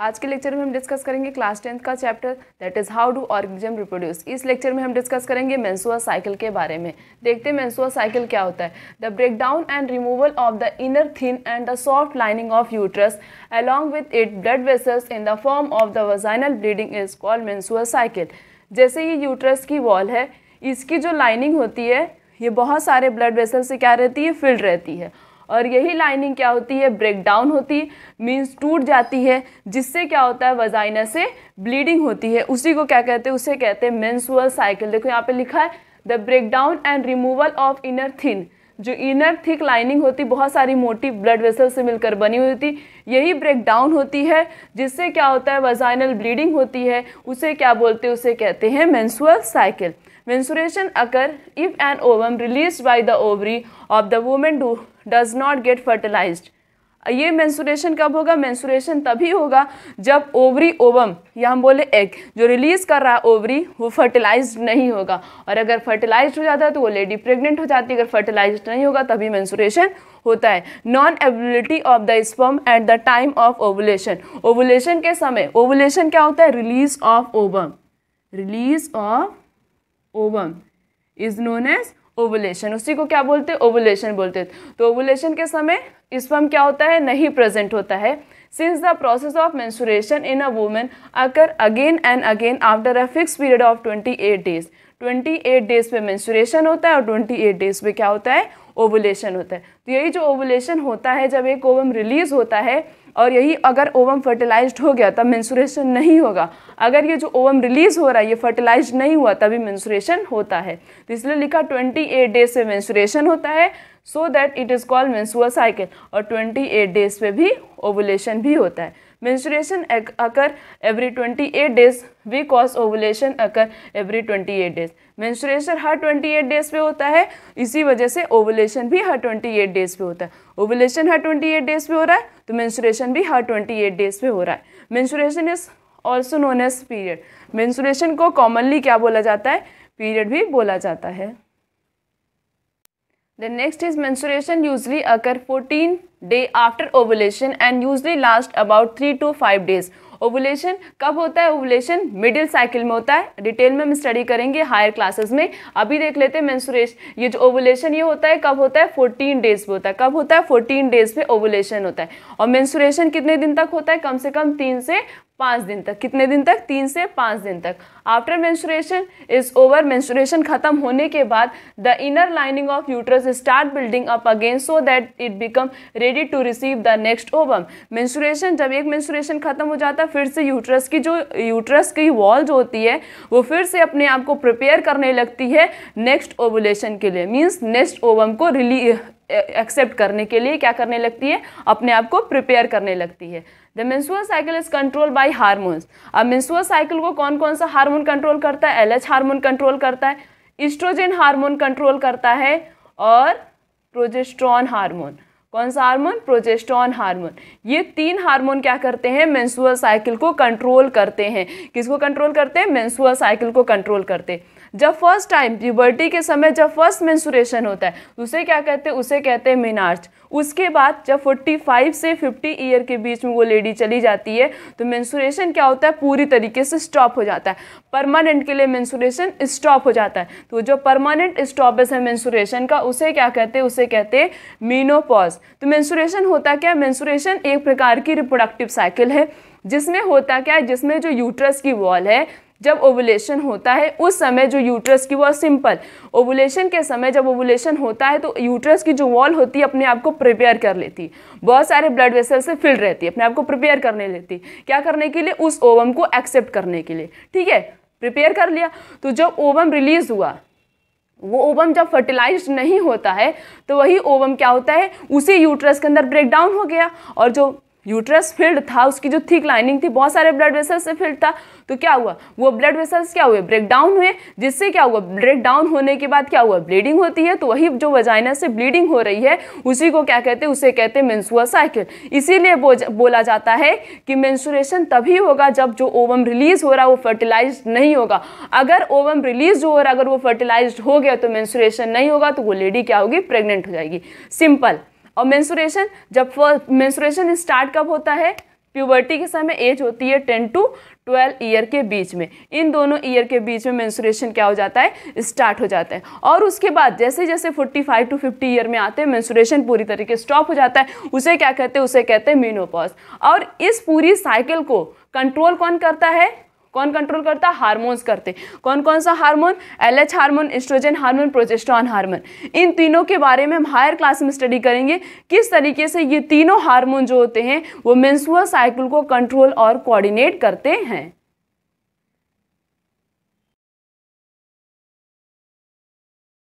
आज के लेक्चर में हम डिस्कस करेंगे क्लास टेंथ का chapter that is how do organism reproduce इस लेक्चर में हम डिस्कस करेंगे मैंसुआ साइकिल के बारे में देखते हैं मैंसुआ साइकिल क्या होता है the break down and removal of the inner thin and the soft lining of uterus along with it blood vessels in the form of the vaginal bleeding is called menstrual cycle जैसे ये uterus की wall है इसकी जो lining होती है ये बहुत सारे ब्लड वेसल से क्या रहती है फिल्ड रहती है और यही लाइनिंग क्या होती है ब्रेक डाउन होती है मीन्स टूट जाती है जिससे क्या होता है वजाइना से ब्लीडिंग होती है उसी को क्या कहते हैं उसे कहते हैं मैंसुअल साइकिल देखो यहाँ पे लिखा है the break down and removal of inner thin जो इनर थिक लाइनिंग होती बहुत सारी मोटी ब्लड वेसल से मिलकर बनी हुई होती यही ब्रेक डाउन होती है जिससे क्या होता है वजाइनल ब्लीडिंग होती है उसे क्या बोलते हैं उसे कहते हैं menstrual cycle Uh, menstruation occur if an ovum release by the ovary of the women do does not get fertilise ये मेंसुरेशन कब होगा मेंसुरेशन तभी होगा जब ओवरी ओवम या हम बोले एग जो रिलीज कर रहा है ओवरी वो फर्टिलाइज नहीं होगा और अगर फर्टिलाइज हो जाता है तो वो लेडी प्रेग्नेंट हो जाती है अगर फर्टिलाइज नहीं होगा तभी मेंसुरेशन होता है non ability of the sperm at the time of ovulation ovulation के समय ओवुलेशन क्या होता है release of ovum release of ovum is known as ovulation उसी को क्या बोलते हैं ओवुलेशन बोलते हैं तो ओवुलेशन के समय स्पर्म क्या होता है नहीं प्रेजेंट होता है since the process of menstruation in a women occur again and again after a fix period of 28 days 28 days पे मेंसुरेशन होता है और 28 डेज पे क्या होता है ओवुलेशन होता है तो यही जो ओवुलेशन होता है जब एक ओवम रिलीज होता है और यही अगर ओवम फर्टिलाइज्ड हो गया तब मेंसुरेशन नहीं होगा अगर ये जो ओवम रिलीज़ हो रहा है ये फर्टिलाइज नहीं हुआ तभी मेंसुरेशन होता है तो इसलिए लिखा ट्वेंटी एट डेज से मेंसुरेशन होता है so that it is called menstrual cycle और ट्वेंटी एट डेज पे भी ओवुलेशन भी होता है occur every twenty eight days because ovulation occur every twenty eight days menstruation हर ट्वेंटी एट डेज पे होता है इसी वजह से ओवुलेशन भी हर ट्वेंटी एट डेज पे होता है ओवुलेशन हर ट्वेंटी एट डेज पे हो रहा है तो मेंस्ट्रुएशन भी हर ट्वेंटी एट डेज पे हो रहा है menstruation is also known as period menstruation को कॉमनली क्या बोला जाता है पीरियड भी बोला जाता है the next is menstruation usually occur 14 day after ovulation and usually last about three to five days ovulation कब होता है ओवुलेशन मिडिल साइकिल में होता है डिटेल में हम स्टडी करेंगे हायर क्लासेस में अभी देख लेते हैं मेंसुरेश ये जो ओवुलेशन ये होता है कब होता है फोर्टीन डेज पे होता है कब होता है फोर्टीन डेज पे ओवुलेशन होता है और मैंसुरेशन कितने दिन तक होता है कम से कम तीन से पाँच दिन तक कितने दिन तक तीन से पाँच दिन तक after menstruation is over menstruation खत्म होने के बाद the inner lining of uterus start building up again so that it become ready to receive the next ovum menstruation जब एक मेंस्ट्रुएशन खत्म हो जाता है फिर से यूट्रस की जो यूट्रस की वॉल जो होती है वो फिर से अपने आप को प्रिपेयर करने लगती है नेक्स्ट ओवुलेशन के लिए मीन्स नेक्स्ट ओवम को रिली एक्सेप्ट करने के लिए क्या करने लगती है अपने आप को प्रिपेयर करने लगती है the menstrual cycle is control by hormones अब मेंसुअल साइकिल को कौन कौन सा हारमोन कंट्रोल करता है एल एच हारमोन कंट्रोल करता है इस्ट्रोजन हारमोन कंट्रोल करता है और प्रोजेस्ट्रॉन हारमोन कौन सा हारमोन प्रोजेस्ट्रॉन हारमोन ये तीन हारमोन क्या करते हैं मेंसुअल साइकिल को कंट्रोल करते हैं किसको कंट्रोल करते हैं मेंसुअल साइकिल को कंट्रोल करते हैं जब फर्स्ट टाइम प्यूबर्टी के समय जब फर्स्ट मेंसुरेशन होता है उसे क्या कहते हैं उसे कहते हैं मीनार्च उसके बाद जब 45 से 50 ईयर के बीच में वो लेडी चली जाती है तो मेंसुरेशन क्या होता है पूरी तरीके से स्टॉप हो जाता है परमानेंट के लिए मेंसुरेशन स्टॉप हो जाता है तो जो परमानेंट स्टॉपेज है मेंसुरेशन का उसे क्या कहते हैं उसे कहते हैं मीनोपॉज तो मेंसुरेशन होता क्या है मेंसुरेशन एक प्रकार की रिप्रोडक्टिव साइकिल है जिसमें होता क्या है जिसमें जो यूट्रस की वॉल है जब ओवुलेशन होता है उस समय जो यूट्रस की वो सिंपल ओवुलेशन के समय जब ओवुलेशन होता है तो यूट्रस की जो वॉल होती है अपने आप को प्रिपेयर कर लेती है बहुत सारे ब्लड वेसल से फिल रहती है अपने आप को प्रिपेयर करने लेती क्या करने के लिए उस ओवम को एक्सेप्ट करने के लिए ठीक है प्रिपेयर कर लिया तो जब ओवम रिलीज हुआ वो ओवम जब फर्टिलाइज नहीं होता है तो वही ओवम क्या होता है उसी यूट्रस के अंदर ब्रेकडाउन हो गया और जो यूट्रस फील्ड था उसकी जो थिक लाइनिंग थी बहुत सारे ब्लड वेसल्स से फील्ड था तो क्या हुआ वो ब्लड वेसल्स क्या हुए ब्रेक डाउन हुए जिससे क्या हुआ ब्रेक डाउन होने के बाद क्या हुआ ब्लीडिंग होती है तो वही जो वजाइना से ब्लीडिंग हो रही है उसी को क्या कहते हैं उसे कहते हैं मेन्सुअल साइकिल इसीलिए बोला जाता है कि मेन्सुरेशन तभी होगा जब जो ओवम रिलीज हो रहा है वो फर्टिलाइज नहीं होगा अगर ओवम रिलीज हो रहा अगर वो फर्टिलाइज हो गया तो मेन्सुरेशन नहीं होगा तो वो लेडी क्या होगी प्रेगनेंट हो जाएगी सिंपल और मेंसुरेशन जब मेंसुरेशन स्टार्ट कब होता है प्यूबर्टी के समय एज होती है टेन टू ट्वेल्व ईयर के बीच में इन दोनों ईयर के बीच में मेंसुरेशन क्या हो जाता है स्टार्ट हो जाता है और उसके बाद जैसे जैसे forty five to fifty year में आते हैं मेंसुरेशन पूरी तरीके स्टॉप हो जाता है उसे क्या कहते हैं उसे कहते हैं मीनोपॉज और इस पूरी साइकिल को कंट्रोल कौन करता है कौन कंट्रोल करता हार्मोन्स करते कौन कौन सा hormone LH hormone estrogen hormone progesterone hormone इन तीनों के बारे में हम हायर क्लास में स्टडी करेंगे किस तरीके से ये तीनों हार्मोन जो होते हैं वो मेन्सुअल साइकिल को कंट्रोल और कोऑर्डिनेट करते हैं